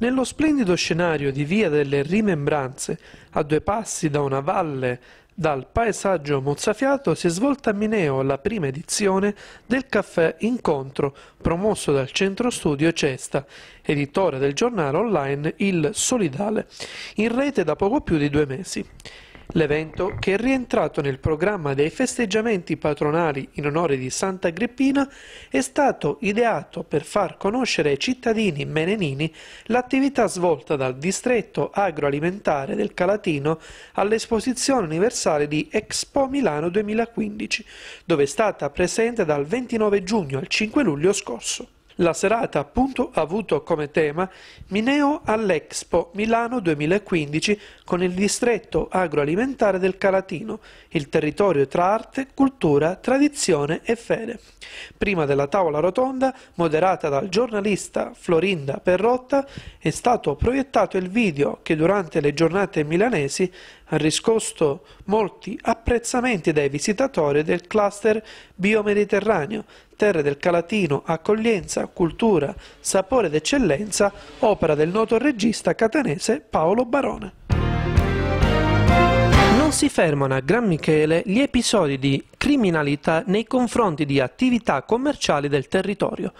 Nello splendido scenario di Via delle Rimembranze, a due passi da una valle dal paesaggio mozzafiato si è svolta a Mineo la prima edizione del caffè Incontro promosso dal centro studio Cesta, editore del giornale online Il Solidale, in rete da poco più di due mesi. L'evento, che è rientrato nel programma dei festeggiamenti patronali in onore di Santa Agrippina, è stato ideato per far conoscere ai cittadini menenini l'attività svolta dal distretto agroalimentare del Calatino all'esposizione universale di Expo Milano 2015, dove è stata presente dal 29 giugno al 5 luglio scorso. La serata appunto ha avuto come tema Mineo all'Expo Milano 2015 con il distretto agroalimentare del Calatino, il territorio tra arte, cultura, tradizione e fede. Prima della tavola rotonda, moderata dal giornalista Florinda Perrotta, è stato proiettato il video che durante le giornate milanesi ha riscosso molti apprezzamenti dai visitatori del cluster biomediterraneo, terre del Calatino, accoglienza, cultura, sapore d'eccellenza, opera del noto regista catanese Paolo Barone. Non si fermano a Gran Michele gli episodi di criminalità nei confronti di attività commerciali del territorio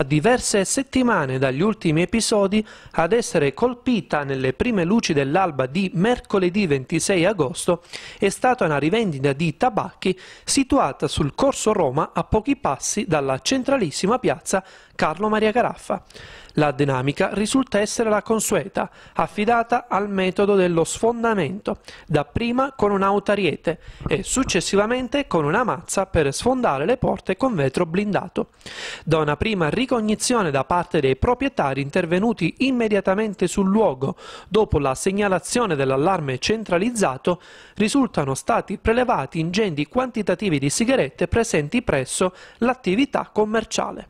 a diverse settimane dagli ultimi episodi ad essere colpita nelle prime luci dell'alba di mercoledì 26 agosto è stata una rivendita di tabacchi situata sul Corso Roma a pochi passi dalla centralissima piazza Carlo Maria Caraffa. La dinamica risulta essere la consueta, affidata al metodo dello sfondamento, dapprima con un'autariete e successivamente con una mazza per sfondare le porte con vetro blindato. Da una prima ricostruzione ricognizione da parte dei proprietari intervenuti immediatamente sul luogo dopo la segnalazione dell'allarme centralizzato, risultano stati prelevati ingenti quantitativi di sigarette presenti presso l'attività commerciale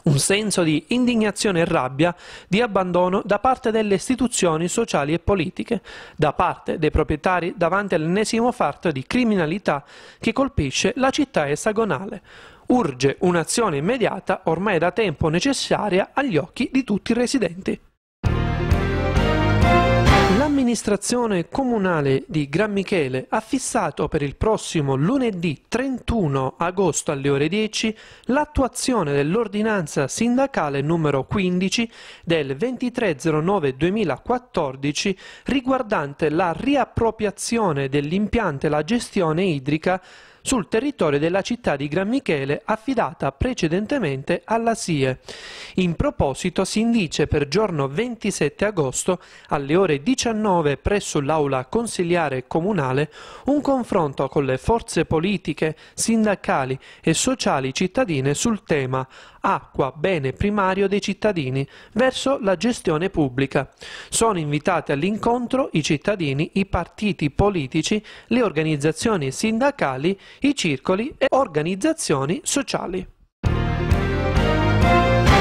un senso di indignazione e rabbia, di abbandono da parte delle istituzioni sociali e politiche, da parte dei proprietari davanti all'ennesimo farto di criminalità che colpisce la città esagonale urge un'azione immediata ormai da tempo necessaria agli occhi di tutti i residenti. L'amministrazione comunale di Gran Michele ha fissato per il prossimo lunedì 31 agosto alle ore 10 l'attuazione dell'ordinanza sindacale numero 15 del 23.09.2014 riguardante la riappropriazione dell'impianto e la gestione idrica sul territorio della città di Gran Michele affidata precedentemente alla SIE. In proposito si indice per giorno 27 agosto alle ore 19 presso l'aula consiliare comunale un confronto con le forze politiche, sindacali e sociali cittadine sul tema acqua bene primario dei cittadini, verso la gestione pubblica. Sono invitati all'incontro i cittadini, i partiti politici, le organizzazioni sindacali, i circoli e organizzazioni sociali.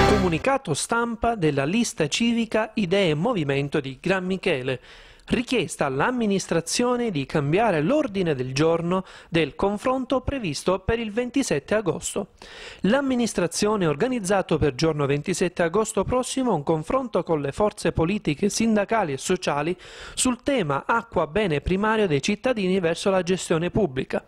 Comunicato stampa della lista civica Idee e Movimento di Gran Michele richiesta all'amministrazione di cambiare l'ordine del giorno del confronto previsto per il 27 agosto. L'amministrazione ha organizzato per giorno 27 agosto prossimo un confronto con le forze politiche, sindacali e sociali sul tema acqua bene primario dei cittadini verso la gestione pubblica.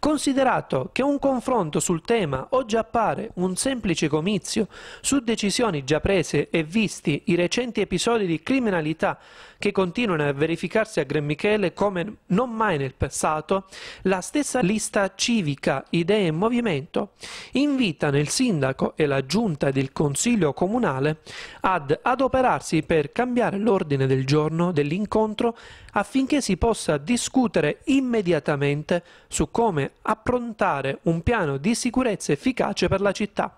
Considerato che un confronto sul tema oggi appare un semplice comizio su decisioni già prese e visti i recenti episodi di criminalità che continuano a verificarsi a Gran Michele come non mai nel passato la stessa lista civica Idee in Movimento invitano il sindaco e la giunta del consiglio comunale ad adoperarsi per cambiare l'ordine del giorno dell'incontro affinché si possa discutere immediatamente su come approntare un piano di sicurezza efficace per la città.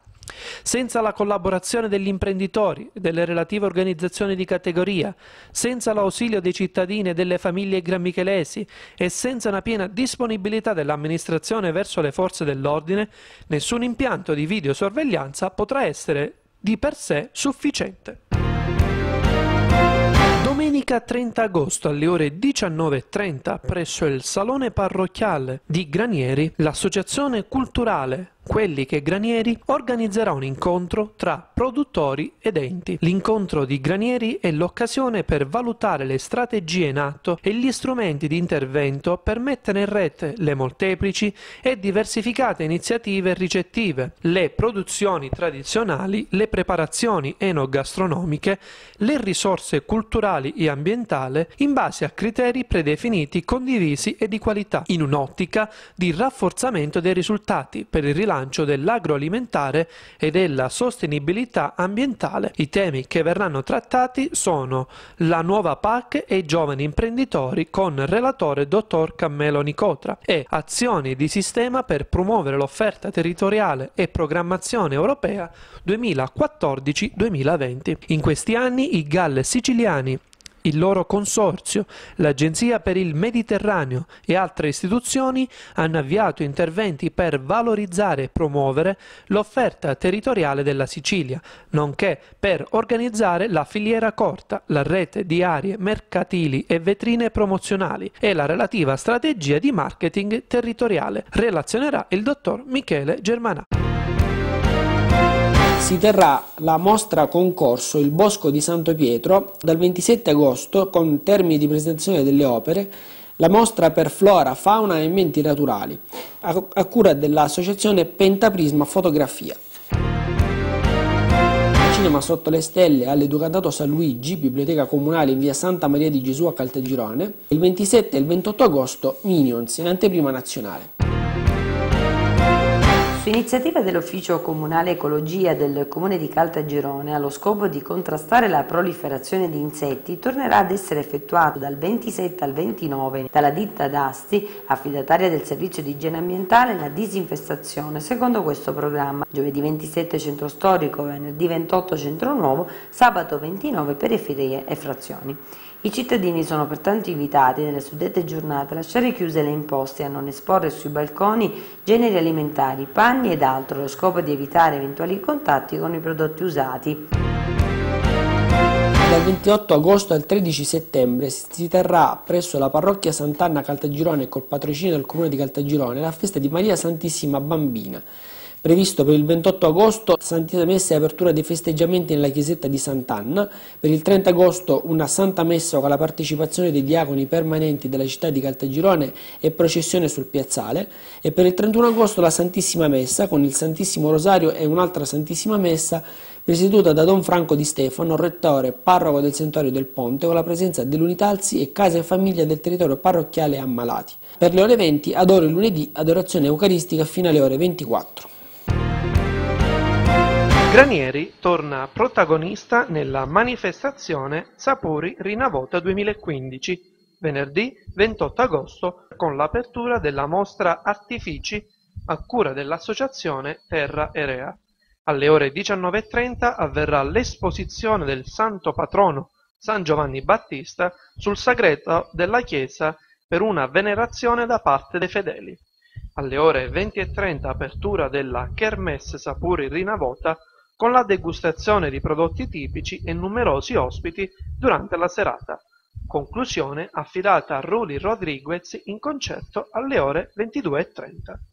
Senza la collaborazione degli imprenditori e delle relative organizzazioni di categoria, senza l'ausilio dei cittadini e delle famiglie grammichelesi e senza una piena disponibilità dell'amministrazione verso le forze dell'ordine, nessun impianto di videosorveglianza potrà essere di per sé sufficiente. Domenica 30 agosto alle ore 19.30 presso il Salone Parrocchiale di Granieri, l'associazione culturale quelli che Granieri organizzerà un incontro tra produttori ed enti. L'incontro di Granieri è l'occasione per valutare le strategie in atto e gli strumenti di intervento per mettere in rete le molteplici e diversificate iniziative ricettive, le produzioni tradizionali, le preparazioni enogastronomiche, le risorse culturali e ambientali in base a criteri predefiniti, condivisi e di qualità, in un'ottica di rafforzamento dei risultati per il rilascio rilancio dell'agroalimentare e della sostenibilità ambientale. I temi che verranno trattati sono la nuova PAC e i giovani imprenditori con relatore dottor Cammelo Nicotra e azioni di sistema per promuovere l'offerta territoriale e programmazione europea 2014-2020. In questi anni i GAL siciliani il loro consorzio, l'Agenzia per il Mediterraneo e altre istituzioni hanno avviato interventi per valorizzare e promuovere l'offerta territoriale della Sicilia, nonché per organizzare la filiera corta, la rete di aree mercatili e vetrine promozionali e la relativa strategia di marketing territoriale. Relazionerà il dottor Michele Germanà. Si terrà la mostra concorso Il Bosco di Santo Pietro dal 27 agosto con termini di presentazione delle opere, la mostra per flora, fauna e menti naturali, a cura dell'associazione Pentaprisma Fotografia. Cinema sotto le stelle all'Educandato San Luigi, biblioteca comunale in via Santa Maria di Gesù a Caltagirone, il 27 e il 28 agosto Minions in anteprima nazionale. Su iniziativa dell'Ufficio Comunale Ecologia del Comune di Caltagirone, allo scopo di contrastare la proliferazione di insetti, tornerà ad essere effettuato dal 27 al 29 dalla ditta d'Asti, affidataria del servizio di igiene ambientale, la disinfestazione secondo questo programma. Giovedì 27 centro storico, venerdì 28 centro nuovo, sabato 29 periferie e frazioni. I cittadini sono pertanto invitati nelle suddette giornate a lasciare chiuse le imposte e a non esporre sui balconi generi alimentari, panni ed altro, allo scopo di evitare eventuali contatti con i prodotti usati. Dal 28 agosto al 13 settembre si terrà presso la parrocchia Sant'Anna Caltagirone col patrocinio del comune di Caltagirone la festa di Maria Santissima Bambina. Previsto per il 28 agosto Santissima Messa e apertura dei festeggiamenti nella chiesetta di Sant'Anna, per il 30 agosto una Santa Messa con la partecipazione dei diaconi permanenti della città di Caltagirone e processione sul piazzale e per il 31 agosto la Santissima Messa con il Santissimo Rosario e un'altra Santissima Messa presieduta da Don Franco di Stefano, rettore parroco del Santuario del Ponte, con la presenza dell'Unitalzi e Casa e Famiglia del territorio parrocchiale ammalati. Per le ore 20, ad ore lunedì, adorazione eucaristica fino alle ore 24. Granieri torna protagonista nella manifestazione Sapori Rinavota 2015, venerdì 28 agosto, con l'apertura della mostra Artifici a cura dell'Associazione Terra Erea. Alle ore 19.30 avverrà l'esposizione del santo patrono San Giovanni Battista sul segreto della Chiesa per una venerazione da parte dei fedeli. Alle ore 20.30 apertura della Kermesse Sapuri Rinavota con la degustazione di prodotti tipici e numerosi ospiti durante la serata, conclusione affidata a Ruli Rodriguez in concerto alle ore 22.30.